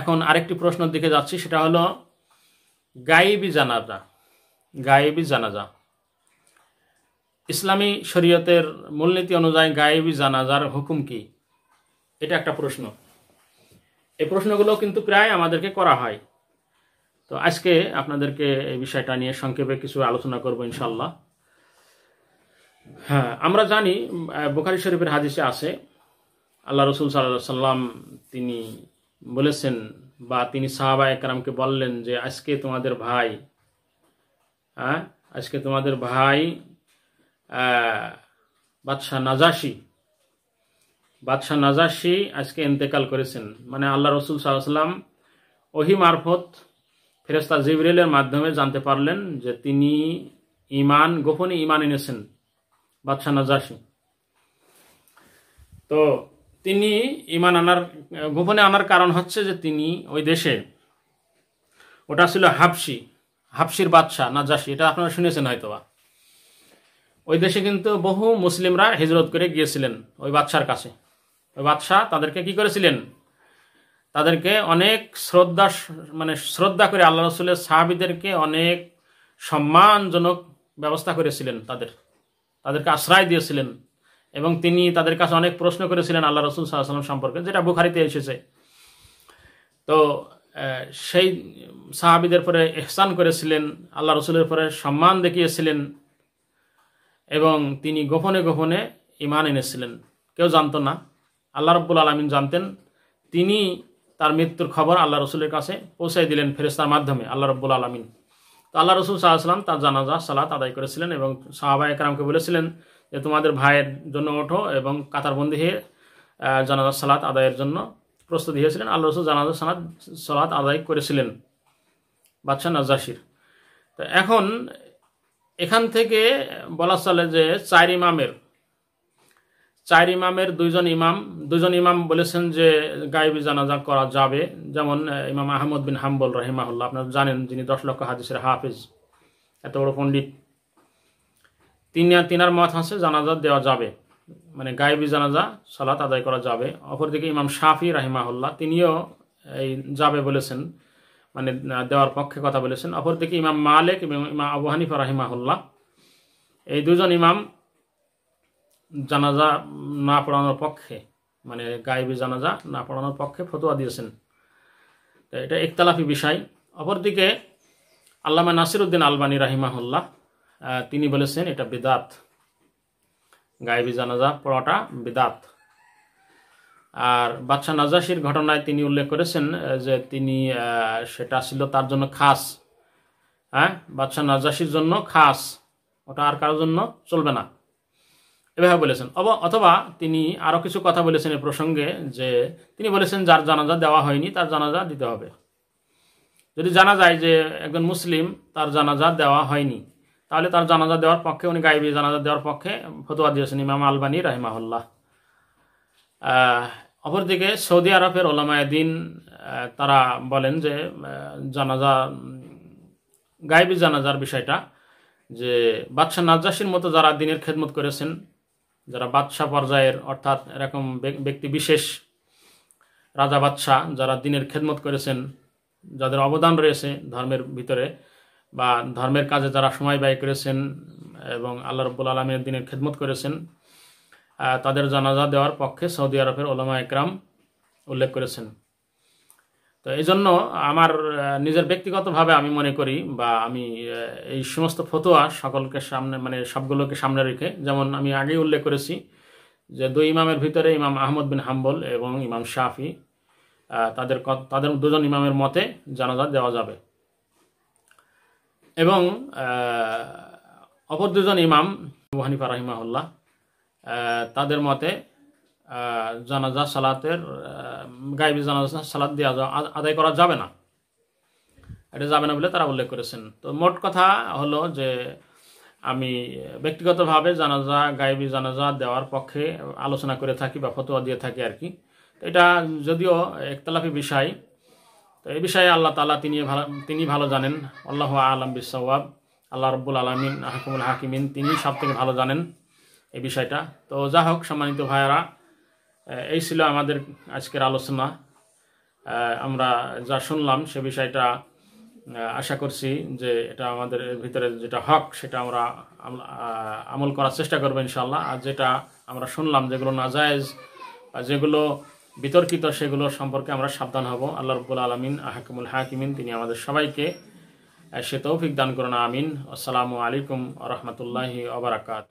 এখন আরেকটি প্রশ্নের দিকে যাচ্ছি সেটা হলো গায়েবি জানাজা গায়েবি জানাজা ইসলামী শরীয়তের মূলনীতি অনুযায়ী গায়েবি জানাজার হুকুম কি এটা একটা প্রশ্ন এই প্রশ্নগুলো কিন্তু প্রায় আমাদেরকে করা হয় তো আজকে আপনাদেরকে এই বিষয়টা নিয়ে সংক্ষেপে কিছু আলোচনা করব ইনশাল্লাহ হ্যাঁ আমরা জানি বোখারি শরীফের হাদিসে আছে আল্লাহ রসুল সাল্লাহ সাল্লাম তিনি বলেছেন বা তিনি সাহাবা একরামকে বললেন যে আজকে তোমাদের ভাই হ্যাঁ আজকে তোমাদের ভাই বাদশাহ নাজাসি বাদশাহ নাজাসি আজকে ইন্তেকাল করেছেন মানে আল্লাহ রসুল সাল্লাম ওহি মারফত ফেরেস্তা জিবরিলের মাধ্যমে জানতে পারলেন যে তিনি ইমান গোপনে ইমান এনেছেন বাদশাহ নাজাসি তো তিনি ইমান আনার গোপনে আনার কারণ হচ্ছে যে তিনি ওই দেশে ওটা ছিল হাফসি হাফসির বাদশাহ নাজাসি এটা আপনারা শুনেছেন হয়তোবা ওই দেশে কিন্তু বহু মুসলিমরা হিজরত করে গিয়েছিলেন ওই বাদশার কাছে ওই বাদশাহ তাদেরকে কি করেছিলেন তাদেরকে অনেক শ্রদ্ধা মানে শ্রদ্ধা করে আল্লাহ রসুলের সাহাবিদেরকে অনেক সম্মানজনক ব্যবস্থা করেছিলেন তাদের তাদেরকে আশ্রয় দিয়েছিলেন এবং তিনি তাদের কাছে অনেক প্রশ্ন করেছিলেন আল্লাহ রসুল সাল্লাম সম্পর্কে যেটা বুখারিতে এসেছে তো সেই সাহাবিদের পরে এহসান করেছিলেন আল্লাহ রসুলের পরে সম্মান দেখিয়েছিলেন এবং তিনি গোপনে গোপনে ইমান এনেছিলেন কেউ জানত না আল্লাহ রব্বুল আলমিন জানতেন তিনি তার মৃত্যুর খবর আল্লাহ রসুলের কাছে পৌঁছাই দিলেন ফেরেস্তার মাধ্যমে আল্লাহ রব্বুল আলমিন তো আল্লাহ রসুল সাল্লাহ সাল্লাম তার জানাজা সালাত আদায় করেছিলেন এবং সাহাবা একরামকে বলেছিলেন যে তোমাদের ভাইয়ের জন্য ওঠো এবং কাতারবন্দি হয়ে জানাজার সালাত আদায়ের জন্য প্রস্তুতি হয়েছিলেন আল্লাহ রসুল জানাজার সালাত সালাত আদায় করেছিলেন বাদশাহ নাজাসির তো এখন এখান থেকে বলা চলে যে চার ইমামের চার ইমামের দুইজন ইমাম দুজন ইমাম বলেছেন যে গায়েবি জানাজা করা যাবে যেমন ইমাম আহমদ বিন হাম্বল রহিমাহুল্লাহ আপনারা জানেন যিনি দশ লক্ষ হাদিসের হাফিজ এত বড় পণ্ডিত তিনি তিনার মত আছে জানাজা দেওয়া যাবে মানে গায়েবী জানাজা সালাত আদায় করা যাবে অপরদিকে ইমাম শাফি রাহিমাহুল্লাহ তিনিও এই যাবে বলেছেন মানে দেওয়ার পক্ষে কথা বলেছেন অপরদিকে ইমাম মালিক এবং ইমাম আবু হানিফা রাহিমাহুল্লাহ এই দুজন ইমাম জানাজা না পড়ানোর পক্ষে মানে গায়েবী জানাজা না পড়ানোর পক্ষে ফতোয়া দিয়েছেন তো এটা একতলাফি বিষয় অপরদিকে আল্লামা উদ্দিন আলবানী রাহিমাহুল্লাহ তিনি বলেছেন এটা বেদাত গায়েবি জানাজা পড়াটা বেদাত আর বাদশাহ নাজাসির ঘটনায় তিনি উল্লেখ করেছেন যে তিনি সেটা ছিল তার জন্য খাস হ্যাঁ বাদশাহ নাজাসির জন্য খাস ওটা আর কারোর জন্য চলবে না এভাবে বলেছেন অথবা তিনি আরও কিছু কথা বলেছেন এ প্রসঙ্গে যে তিনি বলেছেন যার জানাজা দেওয়া হয়নি তার জানাজা দিতে হবে যদি জানা যায় যে একজন মুসলিম তার জানাজা দেওয়া হয়নি তাহলে তার জানাজা দেওয়ার পক্ষে উনি গাইবি জানাজা দেওয়ার পক্ষে ফতুয়া দিয়েছেন ইমাম আলবানী রাহিমাহুল্লাহ অপরদিকে সৌদি আরবের ওলামায়দিন তারা বলেন যে জানাজা গাইবি জানাজার বিষয়টা যে বাদশাহ নাজাসির মতো যারা দিনের খেদমত করেছেন যারা বাদশাহ পর্যায়ের অর্থাৎ এরকম ব্যক্তি বিশেষ রাজা বাদশাহ যারা দিনের খেদমত করেছেন যাদের অবদান রয়েছে ধর্মের ভিতরে বা ধর্মের কাজে যারা সময় ব্যয় করেছেন এবং আল্লাহ রব্বুল আলমের দিনের খেদমত করেছেন তাদের জানাজা দেওয়ার পক্ষে সৌদি আরবের ওলামা একরাম উল্লেখ করেছেন তো এই জন্য আমার নিজের ব্যক্তিগতভাবে আমি মনে করি বা আমি এই সমস্ত ফতোয়া সকলকে সামনে মানে সবগুলোকে সামনে রেখে যেমন আমি আগেই উল্লেখ করেছি যে দুই ইমামের ভিতরে ইমাম আহমদ বিন হাম্বল এবং ইমাম শাফি তাদের তাদের দুজন ইমামের মতে জানাজা দেওয়া যাবে এবং অপর দুজন ইমাম হানিফা রহিমাহুল্লাহ তাদের মতে জানাজা সালাতের গাইবি জানাজা সালাত দেওয়া আদায় করা যাবে না এটা যাবে না বলে তারা উল্লেখ করেছেন তো মোট কথা হলো যে আমি ব্যক্তিগতভাবে জানাজা গায়েবী জানাজা দেওয়ার পক্ষে আলোচনা করে থাকি বা ফতোয়া দিয়ে থাকি আর কি এটা যদিও একতলাফি বিষয় তো এই বিষয়ে আল্লাহ তালা তিনি ভালো তিনি ভালো জানেন আল্লাহ আলম বিশ্বাব আল্লাহ রব্বুল আলমিন হাকিমুল হাকিমিন তিনি সব থেকে ভালো জানেন এই বিষয়টা তো যা হোক সম্মানিত ভাইয়েরা এই ছিল আমাদের আজকের আলোচনা আমরা যা শুনলাম সে বিষয়টা আশা করছি যে এটা আমাদের ভিতরে যেটা হক সেটা আমরা আমল করার চেষ্টা করবো ইনশাল্লাহ আর যেটা আমরা শুনলাম যেগুলো নাজায়জ বা যেগুলো বিতর্কিত সেগুলো সম্পর্কে আমরা সাবধান হব আল্লাহ রব্বুল আলমিন আহকুমুল হাকিমিন তিনি আমাদের সবাইকে সে তৌফিক দান করুন আমিন আসসালামু আলাইকুম রহমতুল্লাহি আবরাকাত